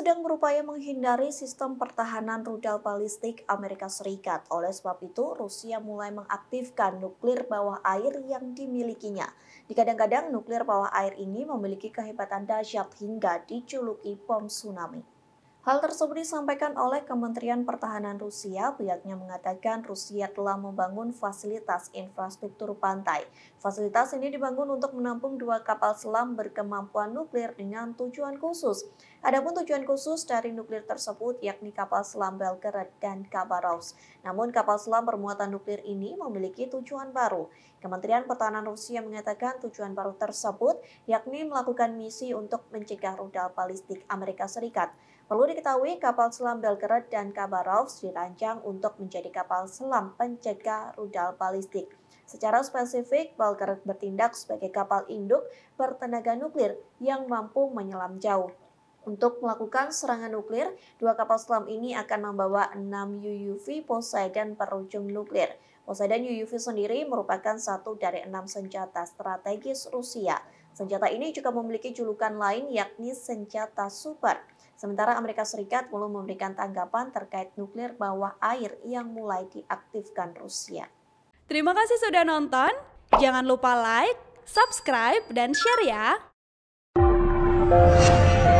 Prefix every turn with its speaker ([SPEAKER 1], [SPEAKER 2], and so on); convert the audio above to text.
[SPEAKER 1] sedang berupaya menghindari sistem pertahanan rudal balistik Amerika Serikat. Oleh sebab itu, Rusia mulai mengaktifkan nuklir bawah air yang dimilikinya. kadang kadang nuklir bawah air ini memiliki kehebatan dahsyat hingga dijuluki bom tsunami. Hal tersebut disampaikan oleh Kementerian Pertahanan Rusia. Pihaknya mengatakan Rusia telah membangun fasilitas infrastruktur pantai. Fasilitas ini dibangun untuk menampung dua kapal selam berkemampuan nuklir dengan tujuan khusus. Adapun tujuan khusus dari nuklir tersebut yakni kapal selam Belgorod dan Kabaros. Namun kapal selam bermuatan nuklir ini memiliki tujuan baru. Kementerian Pertahanan Rusia mengatakan tujuan baru tersebut yakni melakukan misi untuk mencegah rudal balistik Amerika Serikat. Perlu diketahui, kapal selam Belgrade dan Kabarov dirancang untuk menjadi kapal selam pencegah rudal balistik. Secara spesifik, Belgrade bertindak sebagai kapal induk bertenaga nuklir yang mampu menyelam jauh. Untuk melakukan serangan nuklir, dua kapal selam ini akan membawa 6 UUV Poseidon perujung nuklir. Poseidon UUV sendiri merupakan satu dari enam senjata strategis Rusia. Senjata ini juga memiliki julukan lain yakni senjata super. Sementara Amerika Serikat belum memberikan tanggapan terkait nuklir bawah air yang mulai diaktifkan Rusia.
[SPEAKER 2] Terima kasih sudah nonton. Jangan lupa like, subscribe, dan share ya.